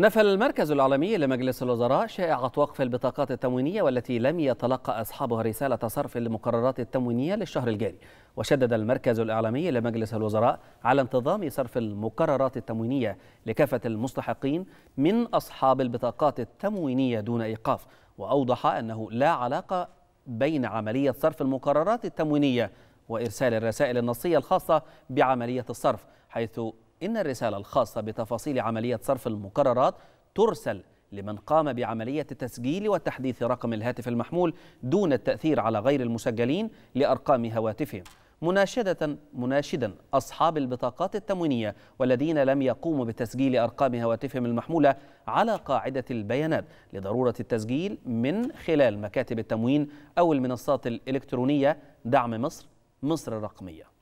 نفى المركز العالمي لمجلس الوزراء شائعة وقف البطاقات التموينية والتي لم يتلقى أصحابها رسالة صرف لمقررات التموينية للشهر الجاري وشدد المركز الإعلامي لمجلس الوزراء على انتظام صرف المقررات التموينية لكافة المستحقين من أصحاب البطاقات التموينية دون إيقاف وأوضح أنه لا علاقة بين عملية صرف المقررات التموينية وإرسال الرسائل النصية الخاصة بعملية الصرف حيث إن الرسالة الخاصة بتفاصيل عملية صرف المقررات ترسل لمن قام بعملية تسجيل وتحديث رقم الهاتف المحمول دون التأثير على غير المسجلين لأرقام هواتفهم مناشدة مناشدا أصحاب البطاقات التموينية والذين لم يقوموا بتسجيل أرقام هواتفهم المحمولة على قاعدة البيانات لضرورة التسجيل من خلال مكاتب التموين أو المنصات الإلكترونية دعم مصر مصر الرقمية